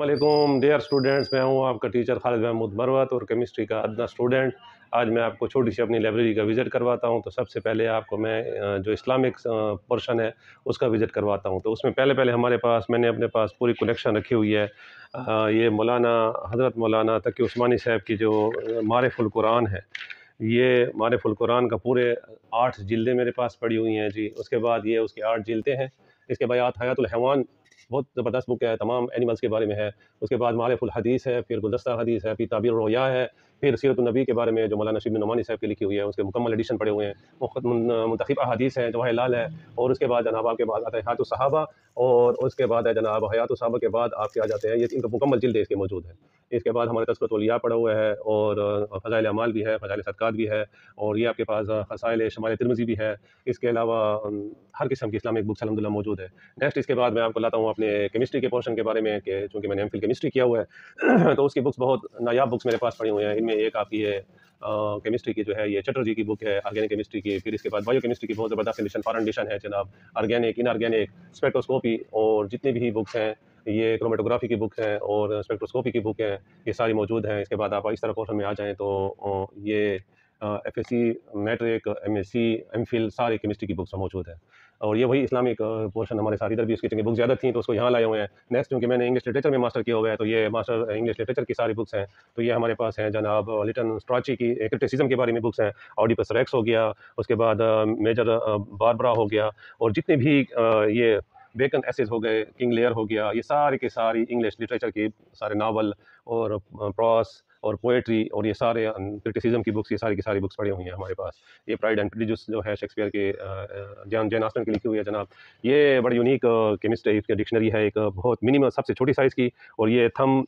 अल्लाम dear students मैं हूँ आपका टीचर खालिद महमूद मरवत और केमिस्ट्री का अदना स्टूडेंट आज मैं आपको छोटी सी अपनी लाइब्रेरी का विज़िट करवाता हूँ तो सबसे पहले आपको मैं जो इस्लामिक पोर्शन है उसका विज़िट करवाता हूँ तो उसमें पहले पहले हमारे पास मैंने अपने पास पूरी कलेक्शन रखी हुई है ये मौलाना हज़रत मौलाना तकी उस्मानी साहब की जो मारफुल्कुरान है ये मारफुल्कुरान का पूरे आठ जिल्दें मेरे पास पड़ी हुई हैं जी उसके बाद ये उसकी आठ जिल्दे हैं इसके बाद हयातुल बहुत ज़बरदस्त बुक है तमाम एनिमल्स के बारे में है उसके बाद मारफुल हदीस है फिर गुलदस्ता हदीस है फिर ताबिर रोया है फिर सीरत नबी के बारे में जो मौलाना शिबिन नुमानी साहब की लिखी हुई है उसके मुकम्मल एडिशन पड़े हुए हैं मुंतब अदीस हैं जवाहर लाल है और उसके बाद जनाब आपके बाद आता है हयात साहबा और उसके बाद है जनाब हयात साहबा के बाद आपके आ जाते हैं ये इनका मुकम्मल जिल्द इसके मौजूद है इसके बाद हमारे तस्करतलिया पड़ा हुआ है और फ़जाइल अमाल भी है फ़जाइल सदक़ात भी है और ये आपके पास फसाइल शमाल तिरमजी भी है इसके अलावा हर किस्म की इस्लामिक बुक्स अलहमदिल्ला मौजूद है नेक्स्ट इसके बाद मैं आपको लाता हूँ आप अपने केमिस्ट्री के पोर्शन के बारे में कि चूँकि मैंने एम फिल केमिस्ट्री किया हुआ है तो उसकी बुक्स बहुत नायाब बुक्स मेरे पास पड़ी हुई हैं इनमें एक आपकी है केमिस्ट्री की जो है ये चटर्जी की बुक है आर्गेनिक केमिस्ट्री की फिर इसके बाद बायो केमिस्ट्री की बहुत ज़बरदस्त मिशन फॉरन है जनाब आर्गेनिक इनऑर्गेनिक स्पेक्ट्रोस्कोपी और जितनी भी बुक्स हैं ये क्रोमेटोग्राफी की बुक है और स्पेक्ट्रोस्कोपी की बुक है ये सारी मौजूद हैं इसके बाद आप इस तरह पोर्शन में आ जाएँ तो ये F S C matric M S C M Phil सारी केमिस्ट्री की बुक्स मौजूद हैं और ये वही इस्लामिक पोर्शन हमारे साथ इधर भी उसकी चूँकि बुक ज़्यादा थी तो उसको यहाँ लाए हुए हैं नेक्स्ट क्योंकि मैंने इंग्लिश लिटरेचर में मास्टर किया हुआ है तो ये मास्टर इंग्लिश लिटरेचर की सारी बुक्स हैं तो ये हमारे पास हैं जनाब लिटन स्ट्राची की क्रिटिसिज्म के बारे में बुक्स हैं ऑडिपस रेक्स हो गया उसके बाद मेजर बारबरा हो गया और जितने भी ये बेकन एसेज हो गए किंग लेयर हो गया ये सारे के सारी इंग्लिश लिटरेचर के सारे नावल और प्रॉस और पोएट्री और ये सारे क्रिटिसिज्म की बुक्स ये सारी की सारी बुक्स पड़ी हुई हैं हमारे पास ये प्राइड एंड प्रिजुस जो है शेक्सपियर के जैन जैन आस्टन की लिखी हुई है जनाब ये बड़ी यूनिक केमिस्ट डिक्शनरी है एक बहुत मिनिमम सबसे छोटी साइज़ की और ये थम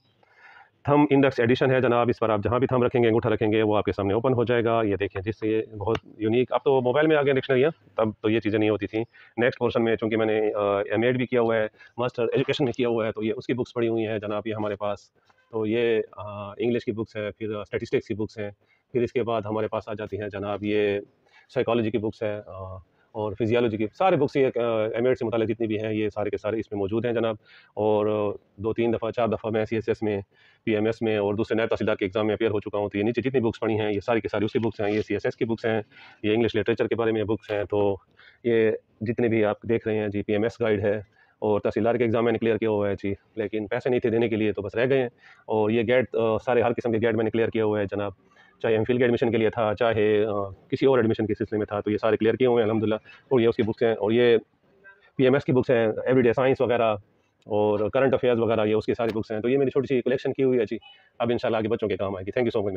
थम इंडेक्स एडिशन है जनाब इस पर आप जहाँ भी थम रखेंगे अंगूठा रखेंगे वो आपके सामने ओपन हो जाएगा ये देखें जिससे ये बहुत यूनिक अब तो मोबाइल में आ गए डिक्शनरी तब तो ये चीज़ें नहीं होती थी नेक्स्ट पोर्शन में चूँकि मैंने एम भी किया हुआ है मास्टर एजुकेशन में किया हुआ है तो ये उसकी बुक्स पड़ी हुई हैं जनाब ये हमारे पास तो ये इंग्लिश की बुक्स हैं फिर स्टेटिस्टिक्स की बुक्स हैं फिर इसके बाद हमारे पास आ जाती हैं जनाब ये साइकोलॉजी की बुक्स है और फिजियोलॉजी की सारे बुक्स ये एम से मुतल जितनी भी हैं ये सारे के सारे इसमें मौजूद हैं जनाब और दो तीन दफ़ा चार दफ़ा मैं सी एस एस में पी एम एस में और दूसरे नए तहसीलदार के एग्ज़ाम में अपेयर हो चुका हूँ तो ये नीचे जितनी बुक्स पढ़ी हैं ये सारी के सारी उसकी बुक्स हैं ये सी एस एस की बुक्स हैं ये इंग्लिश लिटरेचर के बारे में बुक्स हैं तो ये जितने भी आप देख रहे हैं G P M S guide है और तहसीलदार के एग्ज़ाम मैंने क्लियर किया हुआ है जी लेकिन पैसे नहीं थे देने के लिए तो बस रह गए हैं और ये गेट सारे हर किस्म के गेट मैंने क्लियर किया हुआ है जनाब चाहे एम के एडमिशन के लिए था चाहे किसी और एडमिशन के सिलसिले में था तो ये सारे क्लियर किए हुए हैं अलहमदिल्ला और ये उसकी बुक्स हैं और ये पी की बुक्स हैं एवरी साइंस वगैरह और करंट अफेयर्स वगैरह ये उसकी सारी बुक्स हैं तो ये मेरी छोटी सी कलेक्शन की हुई है जी अब इंशाल्लाह आगे बच्चों के काम आएगी थैंक यू सो मच